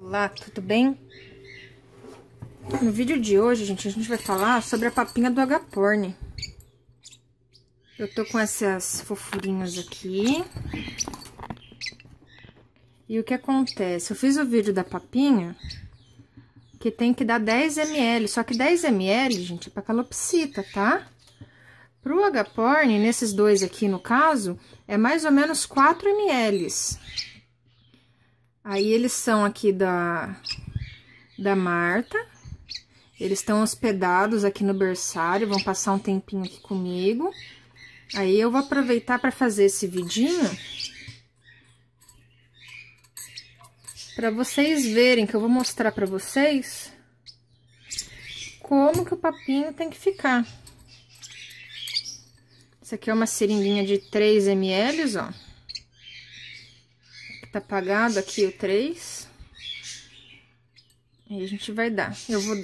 Olá, tudo bem? No vídeo de hoje, gente, a gente vai falar sobre a papinha do agaporne. Eu tô com essas fofurinhas aqui. E o que acontece? Eu fiz o vídeo da papinha, que tem que dar 10 ml. Só que 10 ml, gente, é pra calopsita, tá? Pro agaporne, nesses dois aqui, no caso, é mais ou menos 4 ml. Aí eles são aqui da, da Marta. Eles estão hospedados aqui no berçário, vão passar um tempinho aqui comigo. Aí eu vou aproveitar para fazer esse vidinho para vocês verem que eu vou mostrar para vocês como que o papinho tem que ficar. Isso aqui é uma seringuinha de 3 ml, ó tá apagado aqui o 3. E a gente vai dar. Eu vou...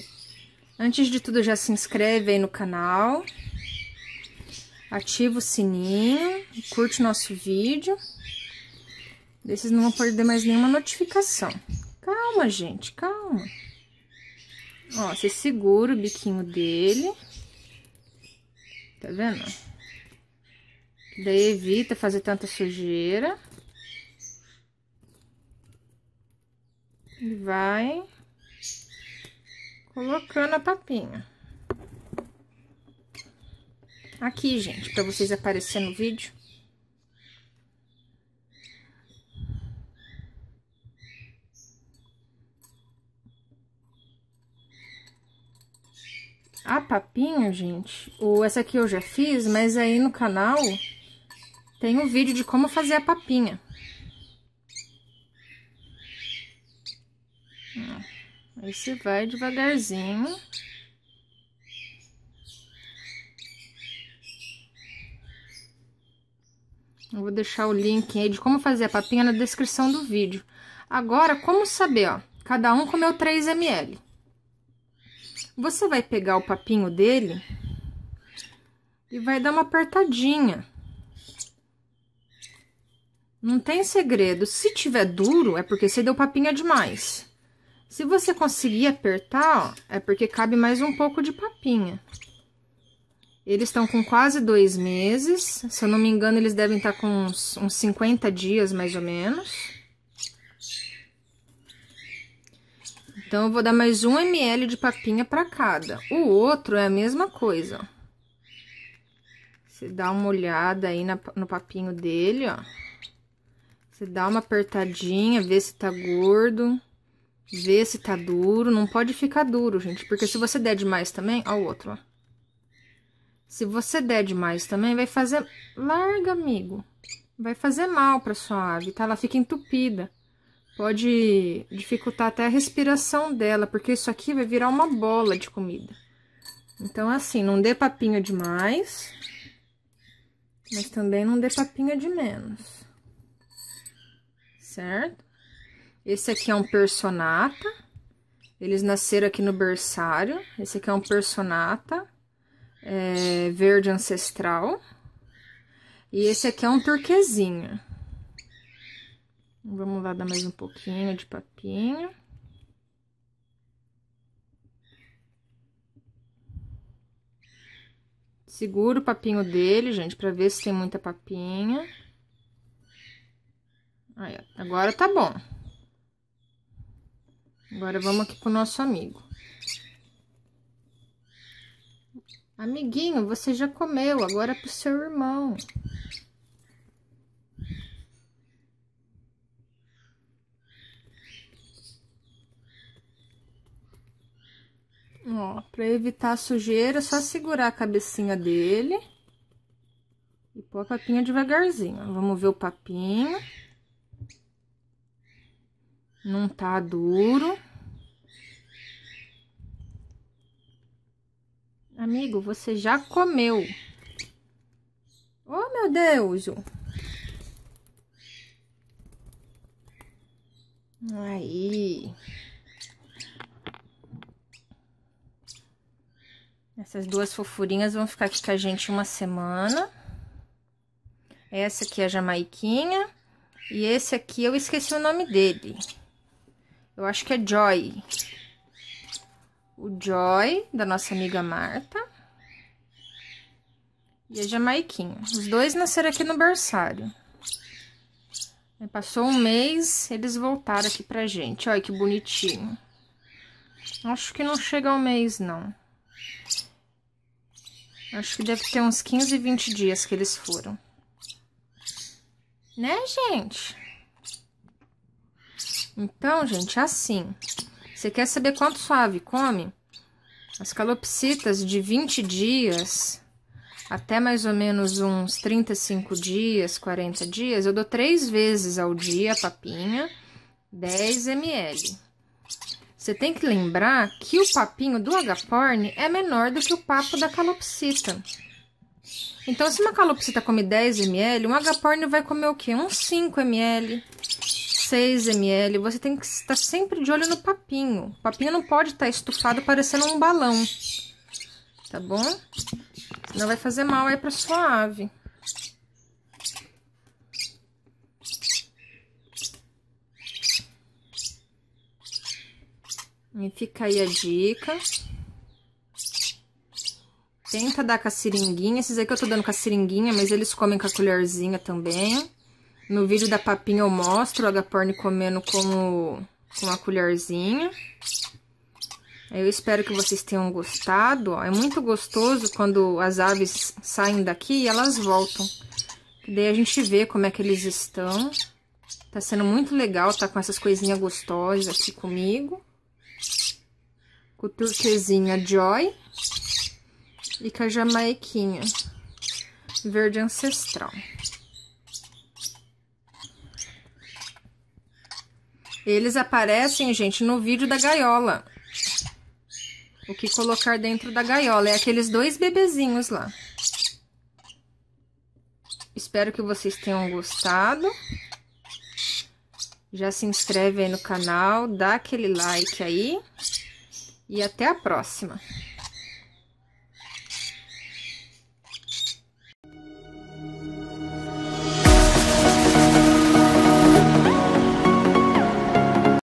Antes de tudo, já se inscreve aí no canal. Ativa o sininho. Curte nosso vídeo. desses não vão perder mais nenhuma notificação. Calma, gente, calma. Ó, você segura o biquinho dele. Tá vendo? Daí evita fazer tanta sujeira. e vai colocando a papinha. Aqui, gente, para vocês aparecer no vídeo. A papinha, gente, ou essa aqui eu já fiz, mas aí no canal tem um vídeo de como fazer a papinha. Aí você vai devagarzinho. Eu vou deixar o link aí de como fazer a papinha na descrição do vídeo. Agora, como saber, ó, cada um comeu 3 ml. Você vai pegar o papinho dele e vai dar uma apertadinha. Não tem segredo. Se tiver duro, é porque você deu papinha demais. Se você conseguir apertar, ó, é porque cabe mais um pouco de papinha. Eles estão com quase dois meses. Se eu não me engano, eles devem estar tá com uns, uns 50 dias, mais ou menos. Então, eu vou dar mais um ml de papinha para cada. O outro é a mesma coisa, ó. Você dá uma olhada aí na, no papinho dele, ó. Você dá uma apertadinha, vê se tá gordo. Ver se tá duro. Não pode ficar duro, gente. Porque se você der demais também... Ó o outro, ó. Se você der demais também, vai fazer... Larga, amigo. Vai fazer mal pra sua ave, tá? Ela fica entupida. Pode dificultar até a respiração dela, porque isso aqui vai virar uma bola de comida. Então, assim, não dê papinha demais, mas também não dê papinha de menos. Certo? Esse aqui é um personata. Eles nasceram aqui no berçário. Esse aqui é um personata é, verde ancestral. E esse aqui é um turquesinho. Vamos lá dar mais um pouquinho de papinho. Seguro o papinho dele, gente, pra ver se tem muita papinha. Aí, agora tá bom. Agora, vamos aqui pro nosso amigo. Amiguinho, você já comeu, agora é pro seu irmão. Ó, pra evitar a sujeira, é só segurar a cabecinha dele. E pôr a papinha devagarzinho. Vamos ver o papinho. Não tá duro. Amigo, você já comeu. Oh, meu Deus! Aí. Essas duas fofurinhas vão ficar aqui com a gente uma semana. Essa aqui é a Jamaiquinha. E esse aqui eu esqueci o nome dele. Eu acho que é Joy o Joy, da nossa amiga Marta. E a Jamaiquinha. Os dois nasceram aqui no berçário. passou um mês, eles voltaram aqui pra gente. Olha que bonitinho. Acho que não chega ao mês, não. Acho que deve ter uns 15, 20 dias que eles foram. Né, gente? Então, gente, assim. Você quer saber quanto sua ave come? As calopsitas de 20 dias até mais ou menos uns 35 dias, 40 dias, eu dou três vezes ao dia a papinha, 10 ml. Você tem que lembrar que o papinho do agaporne é menor do que o papo da calopsita. Então, se uma calopsita come 10 ml, um agaporne vai comer o quê? Uns 5 ml. 6 ml, você tem que estar sempre de olho no papinho. O papinho não pode estar estufado parecendo um balão, tá bom? Senão vai fazer mal aí para sua ave. E fica aí a dica. Tenta dar com a seringuinha. Esses aqui eu tô dando com a seringuinha, mas eles comem com a colherzinha também. No vídeo da papinha eu mostro o agaporn comendo com uma colherzinha. Eu espero que vocês tenham gostado. Ó. É muito gostoso quando as aves saem daqui e elas voltam. E daí a gente vê como é que eles estão. Tá sendo muito legal tá com essas coisinhas gostosas aqui comigo. Com turquesinha Joy. E com a jamaiquinha verde ancestral. Eles aparecem, gente, no vídeo da gaiola. O que colocar dentro da gaiola é aqueles dois bebezinhos lá. Espero que vocês tenham gostado. Já se inscreve aí no canal, dá aquele like aí. E até a próxima.